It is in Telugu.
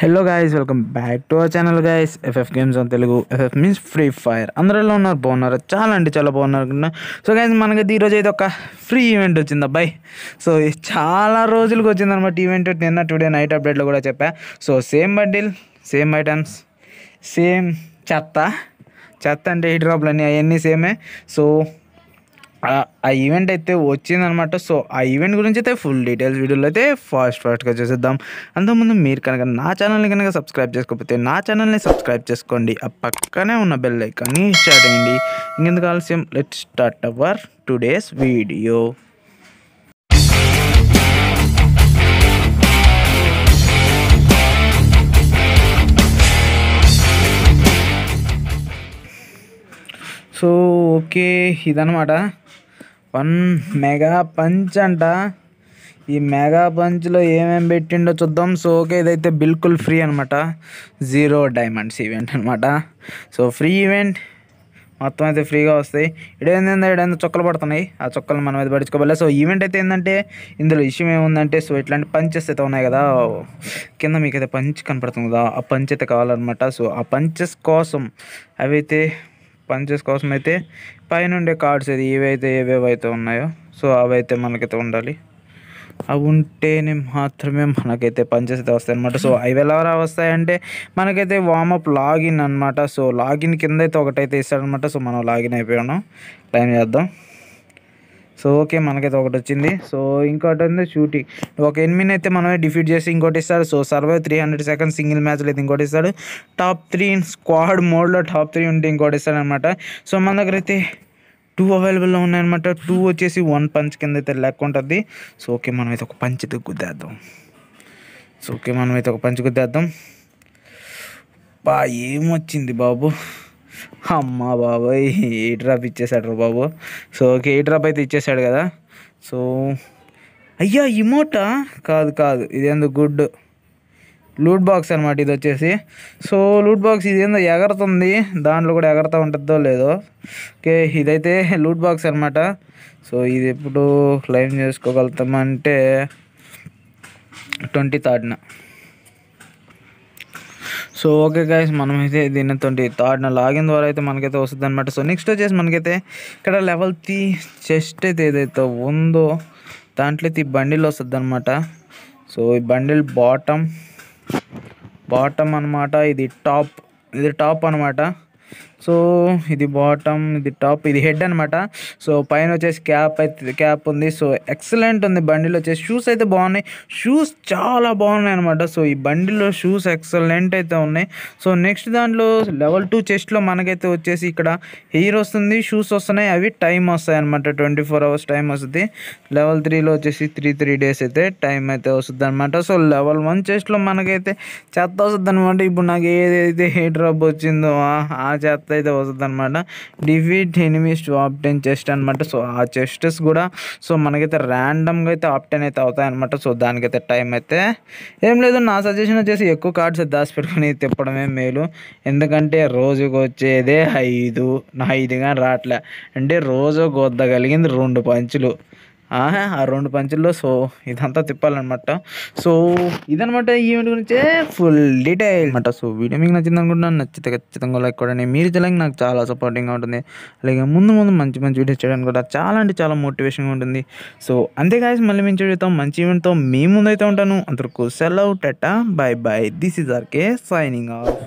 hello guys welcome back to our channel guys FF games on Telugu FF means Free Fire అందరిలో ఉన్నారు బాగున్నారు చాలా అంటే చాలా బాగున్నారు సో గాయస్ ఈ ఈరోజు అయితే ఒక ఫ్రీ ఈవెంట్ వచ్చింది అబ్బాయి సో చాలా రోజులకు అనమాట ఈవెంట్ నిన్న టుడే నైట్ అప్డేట్లో కూడా చెప్పా సో సేమ్ బడ్డీల్ సేమ్ ఐటమ్స్ సేమ్ చెత్త చెత్త అంటే ఈ అన్నీ అవన్నీ సేమే సో ఆ ఈవెంట్ అయితే వచ్చిందనమాట సో ఆ ఈవెంట్ గురించి అయితే ఫుల్ డీటెయిల్స్ వీడియోలో అయితే ఫాస్ట్ ఫాస్ట్గా చేసేద్దాం అంతకుముందు మీరు కనుక నా ఛానల్ని కనుక సబ్స్క్రైబ్ చేసుకోకపోతే నా ఛానల్ని సబ్స్క్రైబ్ చేసుకోండి ఆ పక్కనే ఉన్న బెల్ ఐకాన్ని స్టార్ట్ అయ్యండి ఇంకెందుకు ఆలస్యం let start our today's video so okay ఇదనమాట పన్ మెగా పంచ్ అంట ఈ మెగా పంచ్లో ఏమేమి పెట్టిండో చూద్దాం సో ఓకే ఇదైతే బిల్కుల్ ఫ్రీ అనమాట జీరో డైమండ్స్ ఈవెంట్ అనమాట సో ఫ్రీ ఈవెంట్ మొత్తం అయితే ఫ్రీగా వస్తాయి ఇడేందో ఇడేందో చొక్కలు పడుతున్నాయి ఆ చొక్కలు మనం అయితే పడుచుకోవాలి సో ఈవెంట్ అయితే ఏంటంటే ఇందులో ఇష్యూ ఏముందంటే సో ఇట్లాంటి పంచెస్ అయితే ఉన్నాయి కదా కింద మీకు అయితే పంచ్ కనపడుతుంది కదా ఆ పంచ్ అయితే కావాలన్నమాట సో ఆ పంచెస్ కోసం అవైతే పంచెస్ కోసం అయితే పైన ఉండే కార్డ్స్ అయితే ఏవైతే ఏవేవైతే ఉన్నాయో సో అవైతే మనకైతే ఉండాలి అవి ఉంటేనే మాత్రమే మనకైతే పనిచేసేది వస్తాయి అనమాట సో అవి ఎలా వస్తాయంటే మనకైతే వామప్ లాగిన్ అనమాట సో లాగిన్ కింద అయితే ఒకటైతే ఇస్తాడనమాట సో మనం లాగిన్ అయిపోయాం టైం చేద్దాం సో ఓకే మనకైతే ఒకటి వచ్చింది సో ఇంకోటి ఉంది షూటింగ్ ఒక ఎనిమిది అయితే మనమే డిఫీట్ చేసి ఇంకోటి ఇస్తాడు so survive three hundred second single match అయితే ఇంకోటి ఇస్తాడు టాప్ త్రీ స్క్వాడ్ మోడ్లో టాప్ త్రీ ఉంటే ఇంకోటి ఇస్తాడు అనమాట సో మన దగ్గర అయితే టూ అవైలబుల్లో ఉన్నాయన్నమాట టూ వచ్చేసి వన్ పంచ్ కింద అయితే లెక్క ఉంటుంది సో ఓకే మనం అయితే ఒక పంచ్ దిగుద్దేద్దాం సో ఓకే మనం అయితే ఒక పంచ్ గుద్దేద్దాం బా ఏమొచ్చింది బాబు అమ్మ బాబాయ్ ఏ డ్రాప్ ఇచ్చేసాడు బాబు సో ఓకే ఏ డ్రాప్ అయితే ఇచ్చేసాడు కదా సో అయ్యా ఇమోటా కాదు కాదు ఇదేందో గుడ్ లూట్ బాక్స్ అనమాట ఇది వచ్చేసి సో లూట్ బాక్స్ ఇదేందో ఎగరుతుంది దాంట్లో కూడా ఎగరతా ఉంటుందో లేదో ఓకే ఇదైతే లూట్ బాక్స్ అనమాట సో ఇది ఎప్పుడు క్లెయిమ్ చేసుకోగలుగుతామంటే ట్వంటీ థర్డ్న సో ఓకే గైస్ మనమైతే దీనితో థర్డ్ లాగిన్ ద్వారా అయితే మనకైతే వస్తుంది అనమాట సో నెక్స్ట్ వచ్చేసి మనకైతే ఇక్కడ లెవెల్ త్రీ చెస్ట్ అయితే ఏదైతే ఉందో దాంట్లో ఈ బండిల్ వస్తుంది అనమాట సో ఈ బండిల్ బాటమ్ బాటమ్ అనమాట ఇది టాప్ ఇది టాప్ అనమాట సో ఇది బాటమ్ ఇది టాప్ ఇది హెడ్ అనమాట సో పైన వచ్చేసి క్యాప్ అయితే క్యాప్ ఉంది సో ఎక్సలెంట్ ఉంది బండిలో వచ్చేసి షూస్ అయితే బాగున్నాయి షూస్ చాలా బాగున్నాయి అనమాట సో ఈ బండిలో షూస్ ఎక్సలెంట్ అయితే ఉన్నాయి సో నెక్స్ట్ దాంట్లో లెవెల్ టూ చెస్ట్లో మనకైతే వచ్చేసి ఇక్కడ హెయిర్ వస్తుంది షూస్ వస్తున్నాయి అవి టైం వస్తాయి అనమాట ట్వంటీ ఫోర్ అవర్స్ టైం వస్తుంది లెవెల్ త్రీలో వచ్చేసి త్రీ త్రీ డేస్ అయితే టైం అయితే వస్తుంది అనమాట సో లెవెల్ వన్ చెస్ట్లో మనకైతే చెత్త వస్తుంది అనమాట ఇప్పుడు నాకు ఏదైతే హెయిర్ డ్రాప్ వచ్చిందో ఆ చెత్త అయితే వస్తుంది అనమాట defeat enemies to obtain chest అనమాట సో ఆ చెస్టెస్ కూడా సో మనకైతే ర్యాండమ్గా అయితే ఆప్టెన్ అయితే అవుతాయి అనమాట సో దానికైతే టైం అయితే ఏం లేదు నా సజెషన్ వచ్చేసి ఎక్కువ కార్డ్స్ పెట్టుకుని తిప్పడమే మేలు ఎందుకంటే రోజుకు వచ్చేదే ఐదు నా ఐదు కానీ రావట్లే అంటే రోజు కొద్దగలిగింది రెండు పంచులు ఆ రెండు పంచుల్లో సో ఇదంతా తిప్పాలన్నమాట సో ఇదనమాట ఈవెంట్ గురించి ఫుల్ డీటెయిల్ అనమాట సో వీడియో మీకు నచ్చింది అనుకుంటున్నాను నచ్చితే ఖచ్చితంగా లైక్ కూడా మీరు చేయడానికి నాకు చాలా సపోర్టింగ్గా ఉంటుంది అలాగే ముందు ముందు మంచి మంచి వీడియోస్ చేయడానికి కూడా చాలా అంటే చాలా మోటివేషన్గా ఉంటుంది సో అంతే కాదు మళ్ళీ మేము చూడతాం మంచి ఈవెంట్తో మీ ముందైతే ఉంటాను అందరికీ సెల్ అవుట్ టటా bye bye this is RK signing of